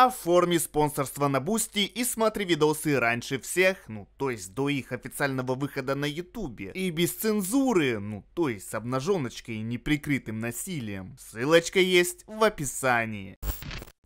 Оформи спонсорство на Бусти и смотри видосы раньше всех, ну то есть до их официального выхода на Ютубе. И без цензуры, ну то есть с обнаженочкой и неприкрытым насилием. Ссылочка есть в описании.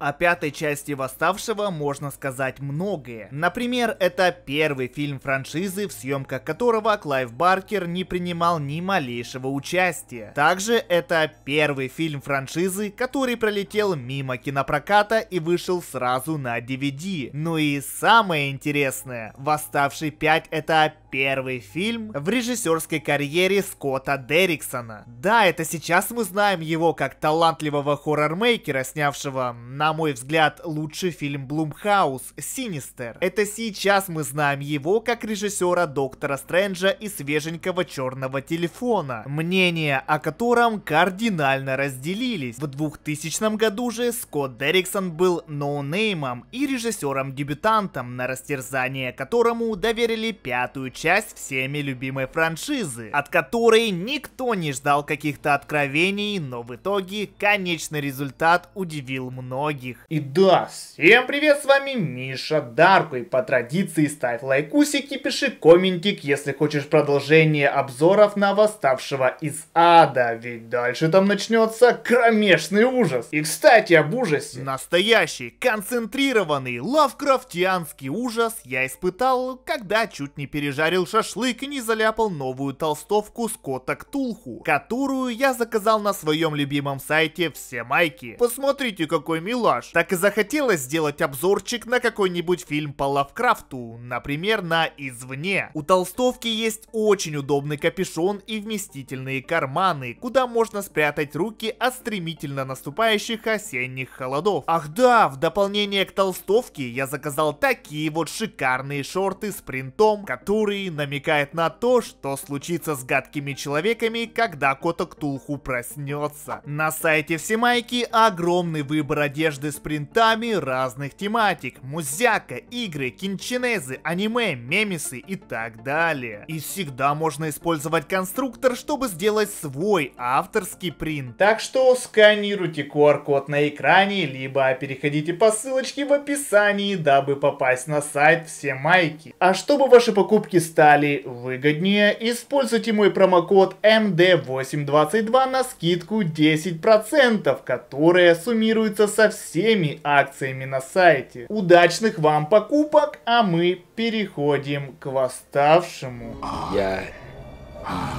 О пятой части «Восставшего» можно сказать многое. Например, это первый фильм франшизы, в съемках которого Клайв Баркер не принимал ни малейшего участия. Также это первый фильм франшизы, который пролетел мимо кинопроката и вышел сразу на DVD. Ну и самое интересное, «Восставший 5» это первый фильм в режиссерской карьере Скотта Дерриксона. Да, это сейчас мы знаем его как талантливого хоррор-мейкера, снявшего, на мой взгляд, лучший фильм Блумхаус «Синистер». Это сейчас мы знаем его как режиссера Доктора Стрэнджа и свеженького черного телефона, мнения о котором кардинально разделились. В 2000 году же Скотт Дерриксон был ноунеймом и режиссером-дебютантом, на растерзание которому доверили пятую часть часть всеми любимой франшизы, от которой никто не ждал каких-то откровений, но в итоге конечный результат удивил многих. И да, всем привет, с вами Миша Дарко, и по традиции ставь лайкусик и пиши комментик, если хочешь продолжение обзоров на Восставшего из Ада, ведь дальше там начнется кромешный ужас. И кстати об ужасе. Настоящий, концентрированный, лавкрафтианский ужас я испытал, когда чуть не пережарил пожарил шашлык и не заляпал новую толстовку Скотта Ктулху, которую я заказал на своем любимом сайте «Все майки». Посмотрите, какой милаш. Так и захотелось сделать обзорчик на какой-нибудь фильм по Лавкрафту, например, на «Извне». У толстовки есть очень удобный капюшон и вместительные карманы, куда можно спрятать руки от стремительно наступающих осенних холодов. Ах да, в дополнение к толстовке я заказал такие вот шикарные шорты с принтом, которые Лекции намекает на то, что случится с гадкими человеками, когда Кота Ктулху проснется. На сайте Всемайки огромный выбор одежды с принтами разных тематик. Музяка, игры, кинчинезы, аниме, мемесы и так далее. И всегда можно использовать конструктор, чтобы сделать свой авторский принт. Так что сканируйте QR-код на экране, либо переходите по ссылочке в описании, дабы попасть на сайт Всемайки. А чтобы ваши покупки с стали выгоднее, используйте мой промокод MD822 на скидку 10%, которая суммируется со всеми акциями на сайте. Удачных вам покупок, а мы переходим к восставшему. Я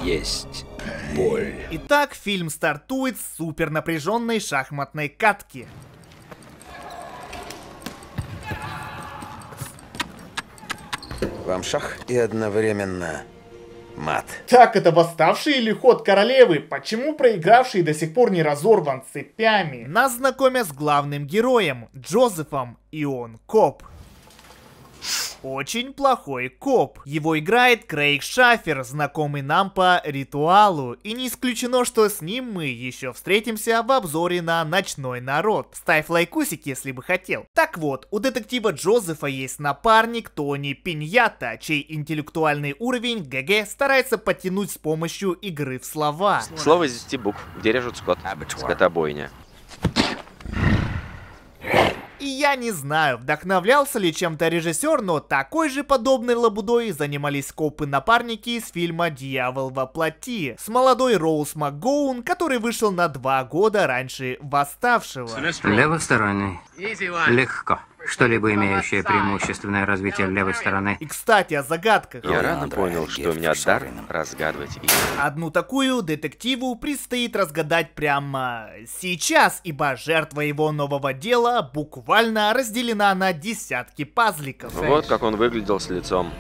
есть боль. Итак, фильм стартует с супер напряженной шахматной катки. Вам шах и одновременно мат. Так, это восставший или ход королевы? Почему проигравший до сих пор не разорван цепями? Нас знакомят с главным героем, Джозефом, и он коп очень плохой коп. Его играет Крейг Шафер, знакомый нам по ритуалу. И не исключено, что с ним мы еще встретимся в обзоре на «Ночной народ». Ставь лайкусик, если бы хотел. Так вот, у детектива Джозефа есть напарник Тони Пиньята, чей интеллектуальный уровень ГГ старается подтянуть с помощью игры в слова. Слово из 10 букв, где режут скот. Скотобойня. И я не знаю, вдохновлялся ли чем-то режиссер, но такой же подобной лабудой занимались копы-напарники из фильма «Дьявол во плоти» с молодой Роуз МакГоун, который вышел на два года раньше «Восставшего». Левосторонний. Легко что-либо имеющее преимущественное развитие левой стороны. И, кстати, о загадках. Я рано понял, что у меня дар разгадывать их. Одну такую детективу предстоит разгадать прямо сейчас, ибо жертва его нового дела буквально разделена на десятки пазликов. Вот как он выглядел с лицом.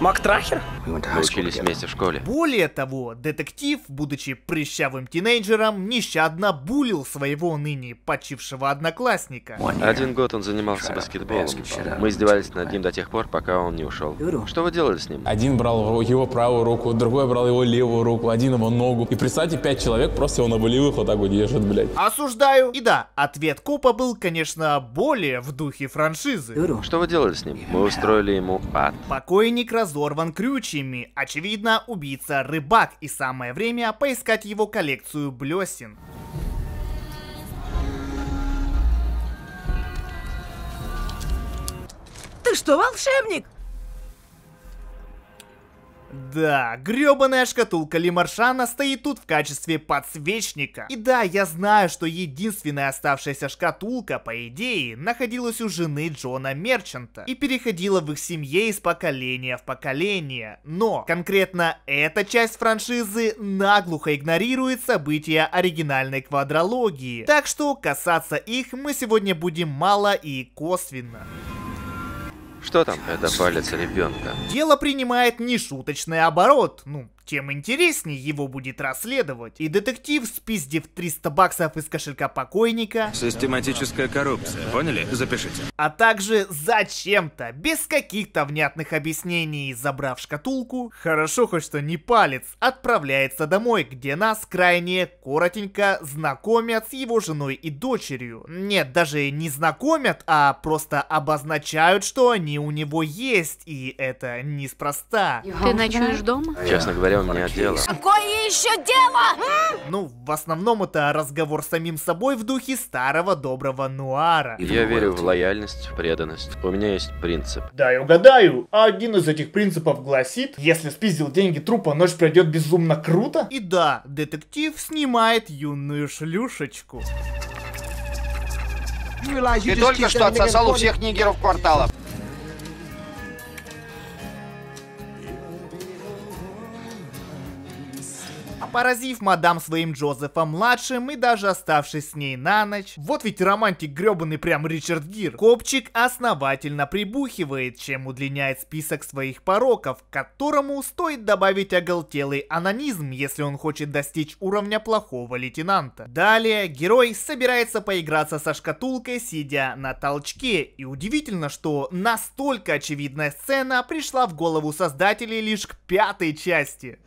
Мактрахер? Мы учились вместе в школе. Более того, детектив, будучи прыщавым тинейджером, нещадно булил своего ныне почившего одноклассника. Один год он занимался баскетболом. Мы издевались над ним до тех пор, пока он не ушел. Что вы делали с ним? Один брал его правую руку, другой брал его левую руку, один его ногу. И представьте, пять человек просто его на болевых вот так вот держит, блядь. Осуждаю. И да, ответ копа был, конечно, более в духе франшизы. Что вы делали с ним? Мы устроили ему ад. Покойник раз разорван крючьями. Очевидно, убийца рыбак, и самое время поискать его коллекцию блесен. Ты что, волшебник? Да, грёбаная шкатулка Лимаршана стоит тут в качестве подсвечника. И да, я знаю, что единственная оставшаяся шкатулка, по идее, находилась у жены Джона Мерчанта и переходила в их семье из поколения в поколение. Но конкретно эта часть франшизы наглухо игнорирует события оригинальной квадрологии. Так что касаться их мы сегодня будем мало и косвенно. Что там? Это палец ребенка. Дело принимает нешуточный оборот. Ну, тем интереснее его будет расследовать. И детектив, спиздив 300 баксов из кошелька покойника... Систематическая коррупция, поняли? Запишите. А также зачем-то, без каких-то внятных объяснений, забрав шкатулку, хорошо хоть что не палец, отправляется домой, где нас крайне коротенько знакомят с его женой и дочерью. Нет, даже не знакомят, а просто обозначают, что они у него есть, и это неспроста. Ты ночуешь дома? Честно говоря, Какое у меня Какое еще дело? Ну, в основном это разговор с самим собой в духе старого доброго нуара. Я верю в лояльность, в преданность. У меня есть принцип. Да, я угадаю. А один из этих принципов гласит, если спиздил деньги трупа, ночь пройдет безумно круто. И да, детектив снимает юную шлюшечку. Ты только что отсосал у всех нигеров квартала. поразив мадам своим Джозефом-младшим и даже оставшись с ней на ночь. Вот ведь романтик гребаный прям Ричард Гир. Копчик основательно прибухивает, чем удлиняет список своих пороков, которому стоит добавить оголтелый анонизм, если он хочет достичь уровня плохого лейтенанта. Далее герой собирается поиграться со шкатулкой, сидя на толчке, и удивительно, что настолько очевидная сцена пришла в голову создателей лишь к пятой части.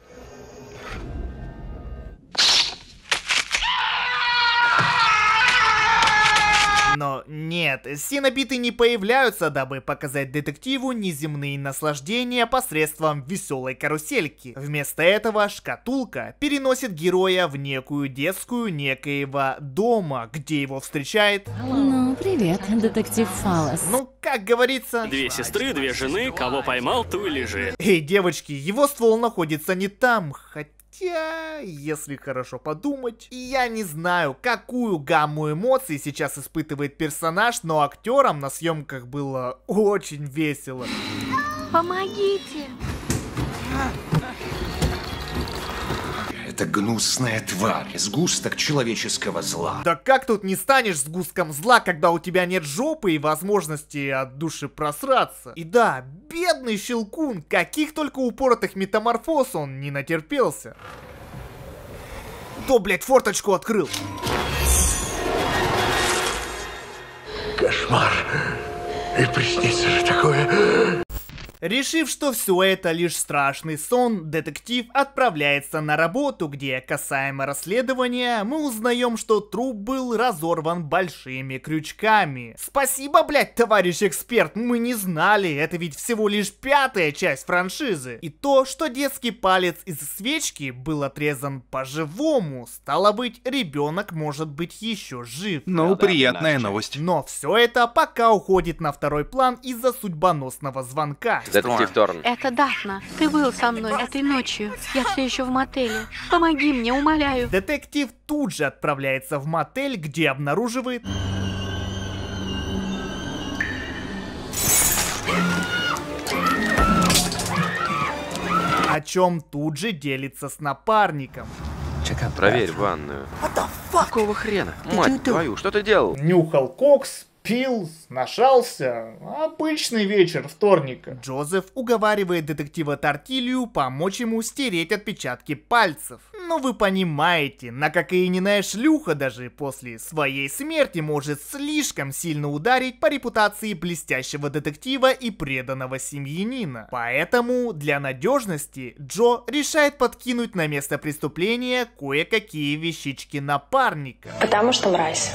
Нет, синобиты не появляются, дабы показать детективу неземные наслаждения посредством веселой карусельки. Вместо этого шкатулка переносит героя в некую детскую некоего дома, где его встречает... Ну, привет, детектив Фалос. Ну, как говорится... Две сестры, две жены, кого поймал, ту и лежи. Эй, девочки, его ствол находится не там, хотя... Хотя, если хорошо подумать, я не знаю, какую гамму эмоций сейчас испытывает персонаж, но актерам на съемках было очень весело. Помогите! Это гнусная тварь, сгусток человеческого зла. Да как тут не станешь сгустком зла, когда у тебя нет жопы и возможности от души просраться? И да, бедный Щелкун, каких только упоротых метаморфоз он не натерпелся. То блядь, форточку открыл? Кошмар. И приснится же такое. Решив, что все это лишь страшный сон, детектив отправляется на работу, где, касаемо расследования, мы узнаем, что труп был разорван большими крючками. Спасибо, блять, товарищ эксперт, мы не знали, это ведь всего лишь пятая часть франшизы. И то, что детский палец из свечки был отрезан по-живому, стало быть, ребенок может быть еще жив. Ну, приятная новость. Но все это пока уходит на второй план из-за судьбоносного звонка. Детектив Торн. Это Дафна. Ты был со мной этой ночью. Я все еще в мотеле. Помоги мне, умоляю. Детектив тут же отправляется в мотель, где обнаруживает... о чем тут же делится с напарником. Проверь ванную. Какого хрена? Мать твою, что ты делал? Нюхал кокс, пил, нашался. Обычный вечер вторника. Джозеф уговаривает детектива Тортилью помочь ему стереть отпечатки пальцев. Но вы понимаете, на какая накокаиненная шлюха даже после своей смерти может слишком сильно ударить по репутации блестящего детектива и преданного семьянина. Поэтому для надежности Джо решает подкинуть на место преступления кое-какие вещички напарника. Потому что мразь.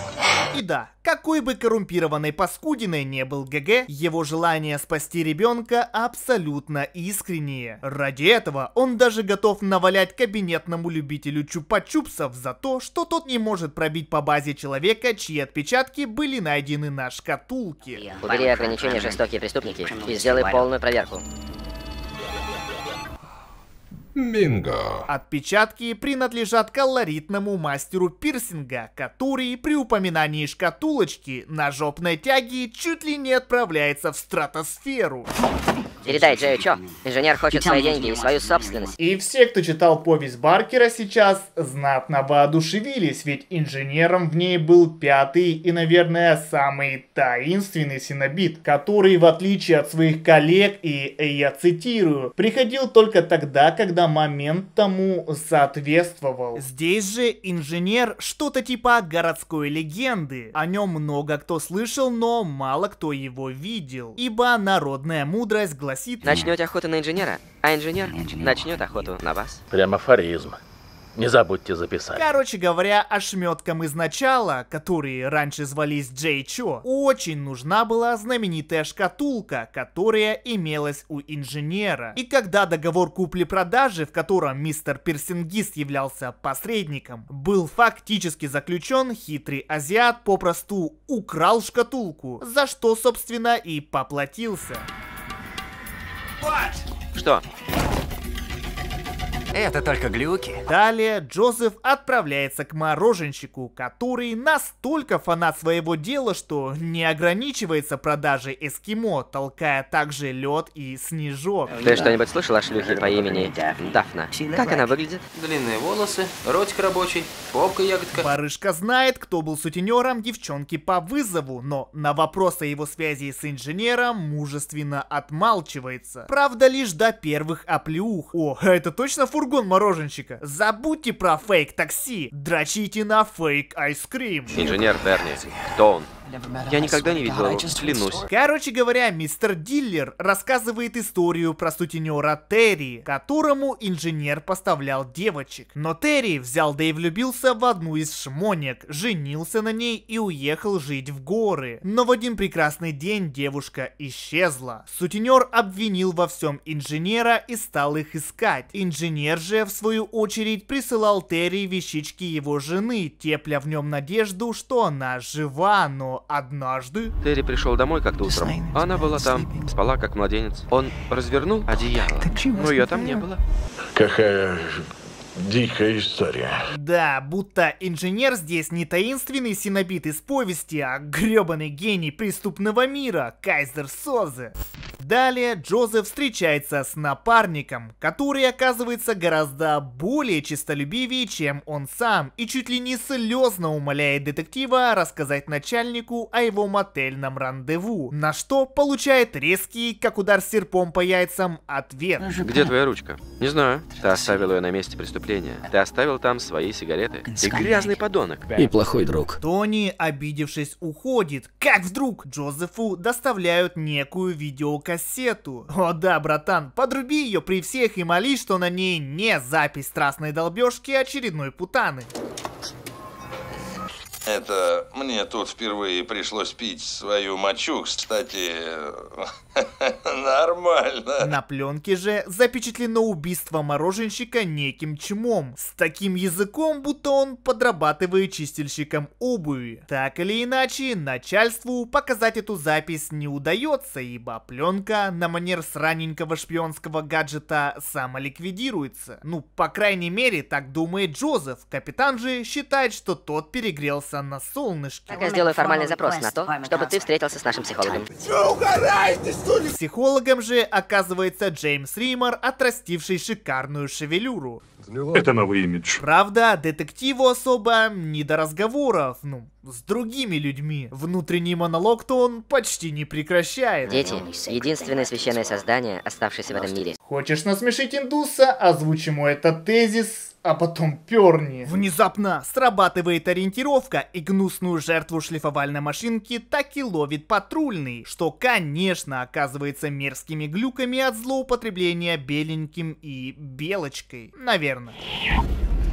И да, какой бы коррумпированной паскудиной не был ГГ, его желание спасти ребенка абсолютно искреннее. Ради этого он даже готов навалять кабинетному любителю чупа-чупсов за то, что тот не может пробить по базе человека, чьи отпечатки были найдены на шкатулке. Убери ограничения жестокие преступники и сделай полную проверку. Минго. Отпечатки принадлежат колоритному мастеру пирсинга, который при упоминании шкатулочки на жопной тяге чуть ли не отправляется в стратосферу. Передай Джею Чо, инженер хочет свои деньги и свою собственность. И все, кто читал повесть Баркера сейчас, знатно воодушевились, ведь инженером в ней был пятый и, наверное, самый таинственный синобит, который, в отличие от своих коллег, и я цитирую, приходил только тогда, когда момент тому соответствовал. Здесь же инженер что-то типа городской легенды. О нем много кто слышал, но мало кто его видел. Ибо народная мудрость гласит... Начнете охоту на инженера, а инженер начнет охоту на вас. Прям афоризм. Не забудьте записать. Короче говоря, ошметкам из начала, которые раньше звались Джей Чо, очень нужна была знаменитая шкатулка, которая имелась у инженера. И когда договор купли-продажи, в котором мистер Персингист являлся посредником, был фактически заключен, хитрый азиат попросту украл шкатулку, за что, собственно, и поплатился. What? Что? Это только глюки. Далее Джозеф отправляется к мороженщику, который настолько фанат своего дела, что не ограничивается продажей эскимо, толкая также лед и снежок. Ты что-нибудь слышал о шлюхе по имени Дафна? Как она выглядит? Длинные волосы, ротик рабочий, попка ягодка. Барышка знает, кто был сутенером девчонки по вызову, но на вопрос о его связи с инженером мужественно отмалчивается. Правда лишь до первых оплюх. О, это точно фу фургон мороженщика. Забудьте про фейк такси, дрочите на фейк айскрим. Инженер Берни, кто он? Я никогда не видел его, клянусь. Короче говоря, мистер Диллер рассказывает историю про сутенера Терри, которому инженер поставлял девочек. Но Терри взял да и влюбился в одну из шмонек, женился на ней и уехал жить в горы. Но в один прекрасный день девушка исчезла. Сутенер обвинил во всем инженера и стал их искать. Инженер же, в свою очередь, присылал Терри вещички его жены, тепля в нем надежду, что она жива, но однажды... Терри пришел домой как-то утром. Она была там, спала как младенец. Он развернул одеяло, но ее там не было. Какая Дикая история. Да, будто инженер здесь не таинственный синобит из повести, а гребаный гений преступного мира, Кайзер Созы. Далее Джозеф встречается с напарником, который оказывается гораздо более честолюбивее, чем он сам, и чуть ли не слезно умоляет детектива рассказать начальнику о его мотельном рандеву, на что получает резкий, как удар серпом по яйцам, ответ. Где твоя ручка? Не знаю. Ты оставил ее на месте преступления. Ты оставил там свои сигареты. И грязный подонок. И плохой друг. Тони, обидевшись, уходит. Как вдруг Джозефу доставляют некую видеокамеру кассету. О да, братан, подруби ее при всех и молись, что на ней не запись страстной долбежки а очередной путаны. Это мне тут впервые пришлось пить свою мочу, кстати, нормально. На пленке же запечатлено убийство мороженщика неким чмом, с таким языком, будто он подрабатывает чистильщиком обуви. Так или иначе, начальству показать эту запись не удается, ибо пленка на манер сраненького шпионского гаджета самоликвидируется. Ну, по крайней мере, так думает Джозеф. Капитан же считает, что тот перегрелся греется на солнышке. Так я сделаю формальный запрос на то, чтобы ты встретился с нашим психологом. Психологом же оказывается Джеймс Римор, отрастивший шикарную шевелюру. Это новый имидж. Правда, детективу особо не до разговоров, ну, с другими людьми. Внутренний монолог-то он почти не прекращает. Дети, единственное священное создание, оставшееся в этом мире. Хочешь насмешить индуса, озвучь ему этот тезис, а потом перни. Внезапно срабатывает ориентировка, и гнусную жертву шлифовальной машинки так и ловит патрульный, что, конечно, оказывается мерзкими глюками от злоупотребления беленьким и белочкой. Наверное.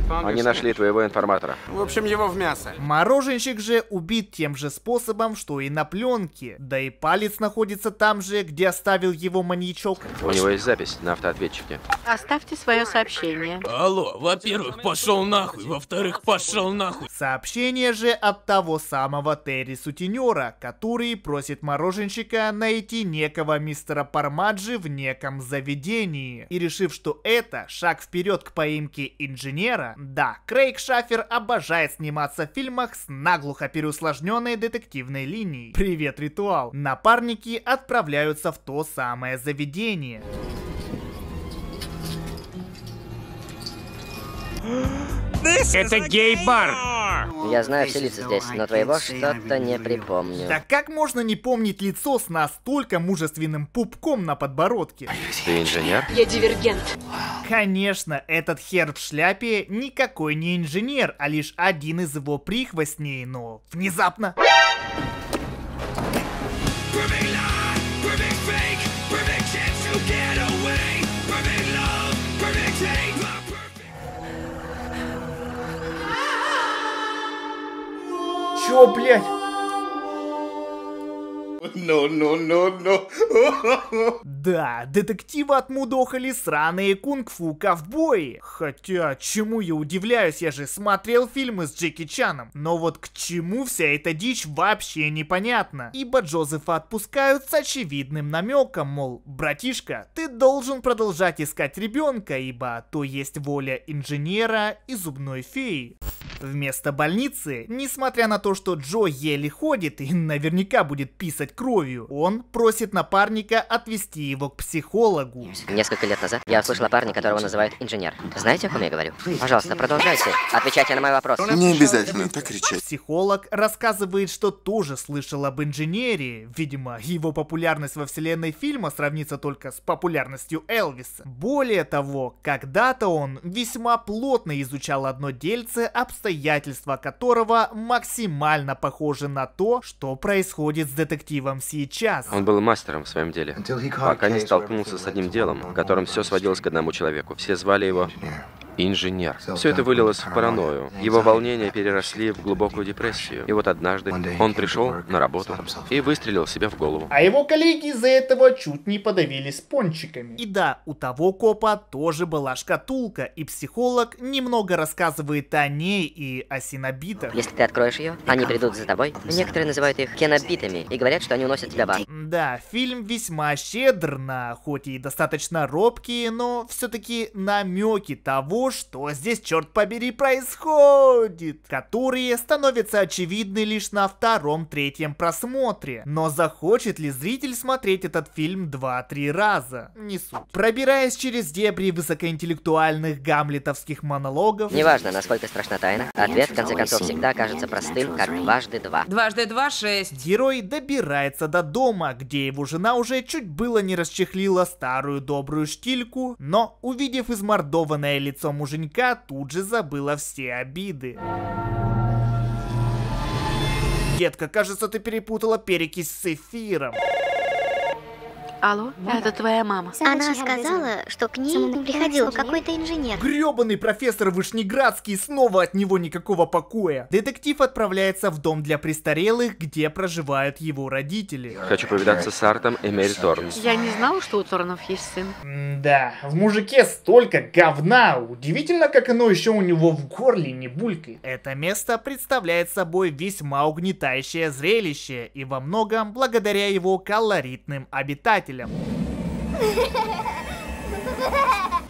Они нашли твоего информатора. В общем, его в мясо. Мороженщик же убит тем же способом, что и на пленке. Да и палец находится там же, где оставил его маньячок. У него есть запись на автоответчике. Оставьте свое сообщение. Алло, во-первых, пошел нахуй, во-вторых, пошел нахуй. Сообщение же от того самого Терри Сутенера, который просит мороженщика найти некого мистера Пармаджи в неком заведении. И решив, что это шаг вперед к поимке инженера, да, Крейг Шафер обожает сниматься в фильмах с наглухо переусложненной детективной линией. Привет, ритуал. Напарники отправляются в то самое заведение. Это гей-бар! Я знаю все лица здесь, но твоего что-то не припомню. Так как можно не помнить лицо с настолько мужественным пупком на подбородке? Ты инженер? Я дивергент. Конечно, этот хер в шляпе никакой не инженер, а лишь один из его прихвостней, но внезапно... Чё, блядь? No, no, no, no. да, детективы отмудохали сраные кунг-фу ковбои. Хотя, чему я удивляюсь, я же смотрел фильмы с Джеки Чаном. Но вот к чему вся эта дичь вообще непонятно. Ибо Джозефа отпускают с очевидным намеком, мол, братишка, ты должен продолжать искать ребенка, ибо то есть воля инженера и зубной феи вместо больницы, несмотря на то, что Джо еле ходит и наверняка будет писать кровью, он просит напарника отвести его к психологу. Несколько лет назад я услышала парня, которого называют инженер. Знаете, о ком я говорю? Пожалуйста, продолжайте. Отвечайте на мой вопрос. Не обязательно так кричать. Психолог рассказывает, что тоже слышал об инженере. Видимо, его популярность во вселенной фильма сравнится только с популярностью Элвиса. Более того, когда-то он весьма плотно изучал одно дельце обстоятельства обстоятельства которого максимально похожи на то, что происходит с детективом сейчас. Он был мастером в своем деле, пока не столкнулся с одним делом, в котором все сводилось к одному человеку. Все звали его инженер. Все это вылилось в паранойю. Его волнения переросли в глубокую депрессию. И вот однажды он пришел на работу и выстрелил себе в голову. А его коллеги из-за этого чуть не подавились пончиками. И да, у того копа тоже была шкатулка, и психолог немного рассказывает о ней и о синобитах. Если ты откроешь ее, они придут за тобой. Некоторые называют их кенобитами и говорят, что они уносят тебя в ад. Да, фильм весьма щедр на, хоть и достаточно робкие, но все-таки намеки того, что здесь, черт побери, происходит, которые становятся очевидны лишь на втором-третьем просмотре. Но захочет ли зритель смотреть этот фильм 2-3 раза? Не суть. Пробираясь через дебри высокоинтеллектуальных гамлетовских монологов... Неважно, насколько страшна тайна, ответ, в конце концов, всегда кажется простым, как дважды два. Дважды два — шесть. Герой добирается до дома, где его жена уже чуть было не расчехлила старую добрую штильку, но, увидев измордованное лицо муженька тут же забыла все обиды. Детка, кажется, ты перепутала перекись с эфиром. Алло, ну это твоя мама. Она сказала, что к ней приходил какой-то инженер. Грёбаный профессор Вышнеградский, снова от него никакого покоя. Детектив отправляется в дом для престарелых, где проживают его родители. Хочу повидаться с Артом Эмель Торнс. Я не знал, что у Торнов есть сын. М да, в мужике столько говна. Удивительно, как оно еще у него в горле не булькает. Это место представляет собой весьма угнетающее зрелище и во многом благодаря его колоритным обитателям предателем.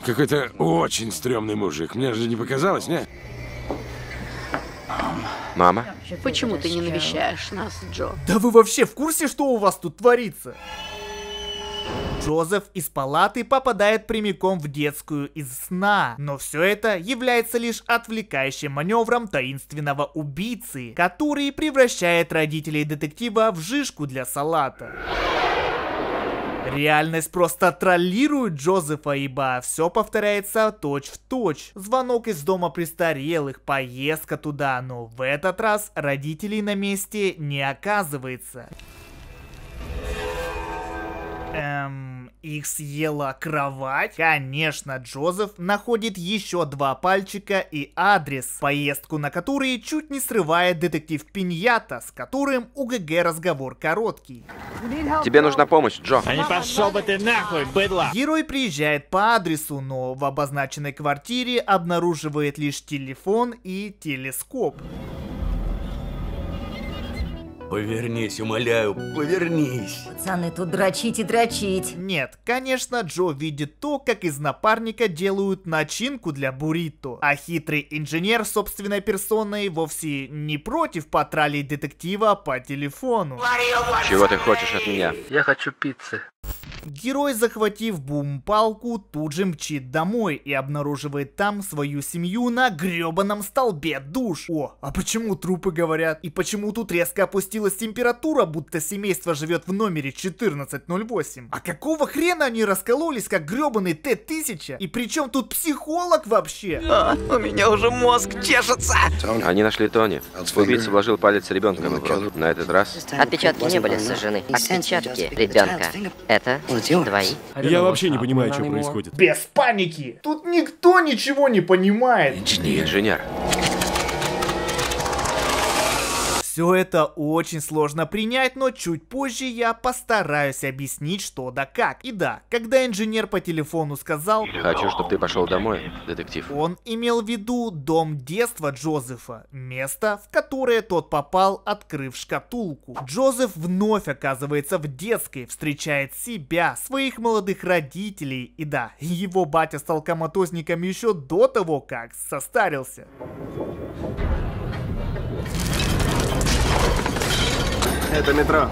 Какой-то очень стрёмный мужик. Мне же не показалось, не? Мама? Почему ты не навещаешь нас, Джо? Да вы вообще в курсе, что у вас тут творится? Джозеф из палаты попадает прямиком в детскую из сна, но все это является лишь отвлекающим маневром таинственного убийцы, который превращает родителей детектива в жишку для салата. Реальность просто троллирует Джозефа, ибо все повторяется точь в точь. Звонок из дома престарелых, поездка туда, но в этот раз родителей на месте не оказывается. Эм... Их съела кровать? Конечно, Джозеф находит еще два пальчика и адрес, поездку на которые чуть не срывает детектив Пиньята, с которым у ГГ разговор короткий. Тебе нужна помощь, Джо. А не пошел бы ты нахуй, быдло. Герой приезжает по адресу, но в обозначенной квартире обнаруживает лишь телефон и телескоп. Повернись, умоляю, повернись. Пацаны, тут дрочить и дрочить. Нет, конечно, Джо видит то, как из напарника делают начинку для буррито. А хитрый инженер собственной персоной вовсе не против потралить детектива по телефону. Чего ты хочешь от меня? Я хочу пиццы. Герой, захватив бум-палку, тут же мчит домой и обнаруживает там свою семью на гребаном столбе душ. О, а почему трупы говорят? И почему тут резко опустилась температура, будто семейство живет в номере 1408? А какого хрена они раскололись, как гребаный Т-1000? И причем тут психолог вообще? А, у меня уже мозг чешется. Они нашли Тони. Убийца вложил палец ребенка в руку. На этот раз... Отпечатки не были сожжены. Отпечатки ребенка. Это Заблудил двоих. А Я вообще не а, понимаю, что происходит. Без паники! Тут никто ничего не понимает. Инженер. Инженер. Все это очень сложно принять, но чуть позже я постараюсь объяснить что да как. И да, когда инженер по телефону сказал «Хочу, чтобы ты пошел домой, детектив», он имел в виду дом детства Джозефа, место, в которое тот попал, открыв шкатулку. Джозеф вновь оказывается в детской, встречает себя, своих молодых родителей, и да, его батя стал коматозником еще до того, как состарился. Это метро.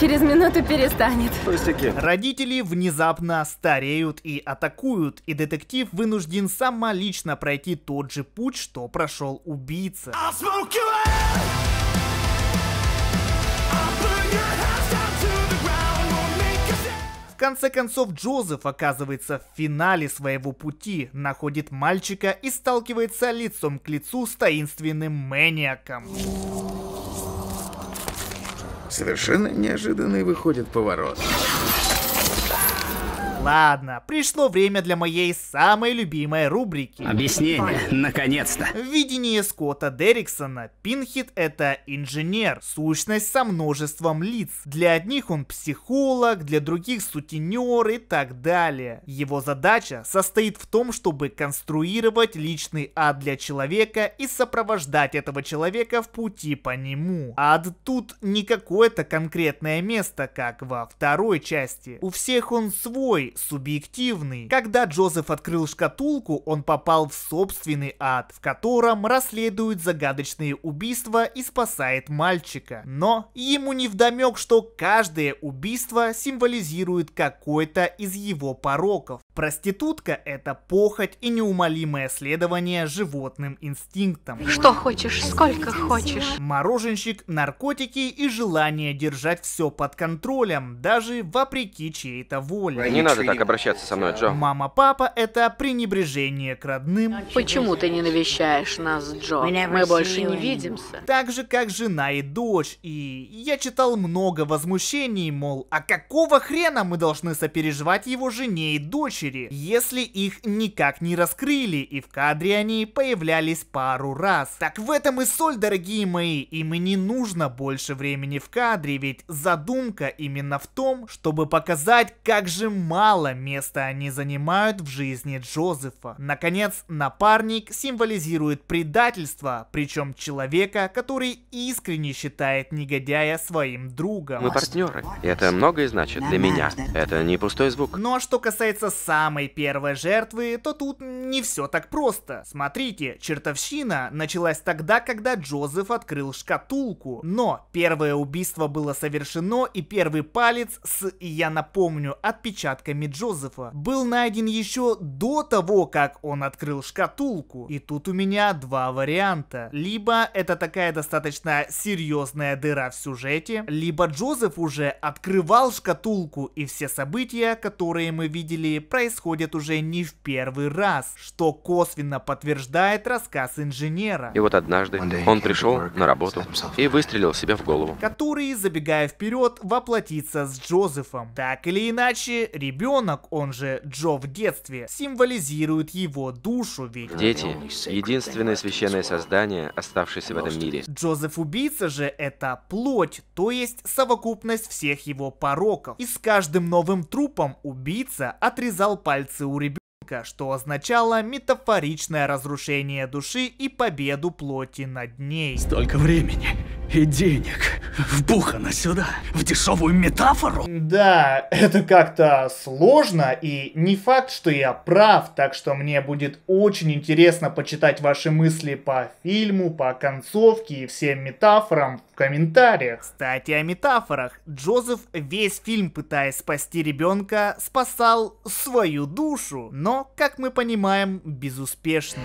Через минуту перестанет. Пустяки. Родители внезапно стареют и атакуют, и детектив вынужден сама лично пройти тот же путь, что прошел убийца. В конце концов, Джозеф оказывается в финале своего пути, находит мальчика и сталкивается лицом к лицу с таинственным маниаком. Совершенно неожиданный выходит поворот. Ладно, пришло время для моей самой любимой рубрики. Объяснение, наконец-то. В видении Скотта Дерриксона Пинхит это инженер, сущность со множеством лиц. Для одних он психолог, для других сутенер и так далее. Его задача состоит в том, чтобы конструировать личный ад для человека и сопровождать этого человека в пути по нему. Ад тут не какое-то конкретное место, как во второй части. У всех он свой, субъективный. Когда Джозеф открыл шкатулку, он попал в собственный ад, в котором расследуют загадочные убийства и спасает мальчика. Но ему не вдомек, что каждое убийство символизирует какой-то из его пороков. Проститутка – это похоть и неумолимое следование животным инстинктам. Что хочешь, сколько хочешь. Мороженщик, наркотики и желание держать все под контролем, даже вопреки чьей-то воле. Не надо так обращаться со мной, Джо. Мама-папа – это пренебрежение к родным. Почему ты не навещаешь нас, Джо? Мы больше не видимся. Так же, как жена и дочь. И я читал много возмущений, мол, а какого хрена мы должны сопереживать его жене и дочери? дочери, если их никак не раскрыли, и в кадре они появлялись пару раз. Так в этом и соль, дорогие мои, им и не нужно больше времени в кадре, ведь задумка именно в том, чтобы показать, как же мало места они занимают в жизни Джозефа. Наконец, напарник символизирует предательство, причем человека, который искренне считает негодяя своим другом. Мы партнеры, и это многое значит для меня. Это не пустой звук. Ну а что касается сам самой первой жертвы, то тут не все так просто. Смотрите, чертовщина началась тогда, когда Джозеф открыл шкатулку. Но первое убийство было совершено, и первый палец с, я напомню, отпечатками Джозефа был найден еще до того, как он открыл шкатулку. И тут у меня два варианта. Либо это такая достаточно серьезная дыра в сюжете, либо Джозеф уже открывал шкатулку, и все события, которые мы видели, произошли происходит уже не в первый раз, что косвенно подтверждает рассказ инженера. И вот однажды он пришел на работу и выстрелил себе в голову. Который, забегая вперед, воплотится с Джозефом. Так или иначе, ребенок, он же Джо в детстве, символизирует его душу, ведь... Дети — единственное священное создание, оставшееся в этом мире. Джозеф-убийца же — это плоть, то есть совокупность всех его пороков. И с каждым новым трупом убийца отрезал сжал пальцы у ребенка, что означало метафоричное разрушение души и победу плоти над ней. Столько времени и денег вбухано сюда, в дешевую метафору. Да, это как-то сложно, и не факт, что я прав, так что мне будет очень интересно почитать ваши мысли по фильму, по концовке и всем метафорам в комментариях. Кстати, о метафорах. Джозеф весь фильм, пытаясь спасти ребенка, спасал свою душу, но, как мы понимаем, безуспешно.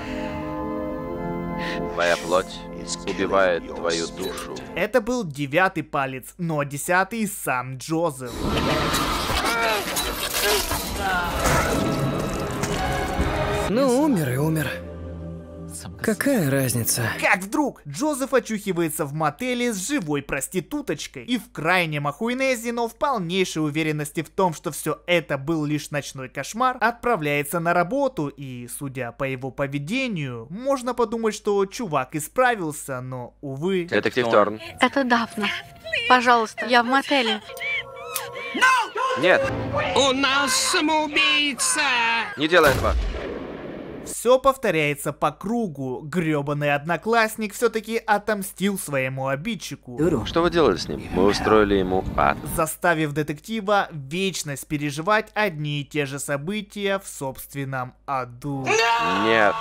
Твоя плоть убивает твою душу. Это был девятый палец, но десятый сам Джозеф. Ну, умер и умер. Какая разница? Как вдруг? Джозеф очухивается в мотеле с живой проституточкой и в крайнем охуенезе, но в полнейшей уверенности в том, что все это был лишь ночной кошмар, отправляется на работу и, судя по его поведению, можно подумать, что чувак исправился, но, увы... это Торн. Это Дафна. Пожалуйста, я в мотеле. Нет! У нас самоубийца! Не делай этого! Все повторяется по кругу. Гребаный одноклассник все-таки отомстил своему обидчику. Что вы делали с ним? Мы устроили ему ад. Заставив детектива вечность переживать одни и те же события в собственном аду. Нет.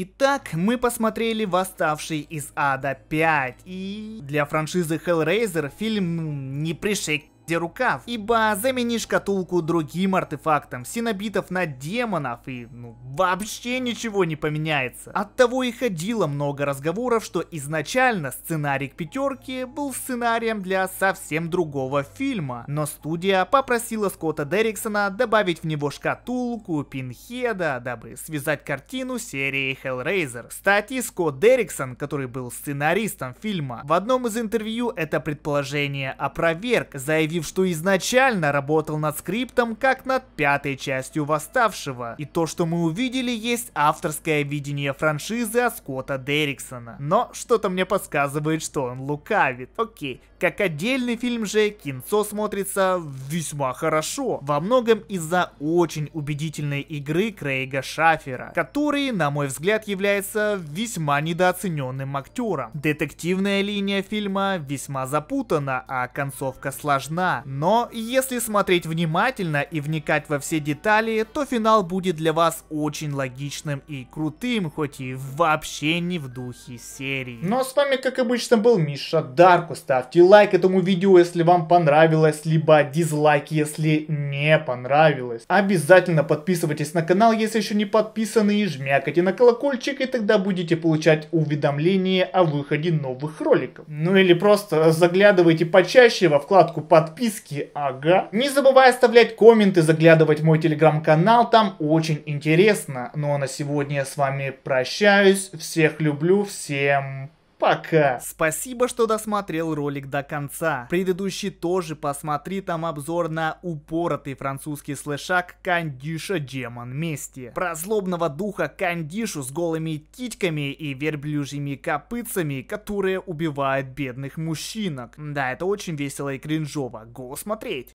Итак, мы посмотрели «Восставший из ада 5» и для франшизы Hellraiser фильм ну, не пришей где рукав, ибо замени шкатулку другим артефактом, синобитов на демонов и ну, вообще ничего не поменяется. От того и ходило много разговоров, что изначально сценарий к пятерке был сценарием для совсем другого фильма, но студия попросила Скотта Дерриксона добавить в него шкатулку, пинхеда, дабы связать картину серии Hellraiser. Кстати, Скотт Дерриксон, который был сценаристом фильма, в одном из интервью это предположение опроверг, заявив увидев, что изначально работал над скриптом, как над пятой частью Восставшего. И то, что мы увидели, есть авторское видение франшизы от Скотта Дерриксона. Но что-то мне подсказывает, что он лукавит. Окей, как отдельный фильм же, Кинцо смотрится весьма хорошо, во многом из-за очень убедительной игры Крейга Шафера, который, на мой взгляд, является весьма недооцененным актером. Детективная линия фильма весьма запутана, а концовка сложна, но если смотреть внимательно и вникать во все детали, то финал будет для вас очень логичным и крутым, хоть и вообще не в духе серии. Ну а с вами, как обычно, был Миша Дарку. Ставьте лайк лайк этому видео, если вам понравилось, либо дизлайк, если не понравилось. Обязательно подписывайтесь на канал, если еще не подписаны, и жмякайте на колокольчик, и тогда будете получать уведомления о выходе новых роликов. Ну или просто заглядывайте почаще во вкладку подписки, ага. Не забывай оставлять комменты, заглядывать в мой телеграм-канал, там очень интересно. Ну а на сегодня я с вами прощаюсь, всех люблю, всем пока. Пока. Спасибо, что досмотрел ролик до конца. Предыдущий тоже посмотри, там обзор на упоротый французский слэшак Кандиша Демон Мести. Про злобного духа Кандишу с голыми титьками и верблюжьими копытцами, которые убивают бедных мужчинок. Да, это очень весело и кринжово. Го смотреть.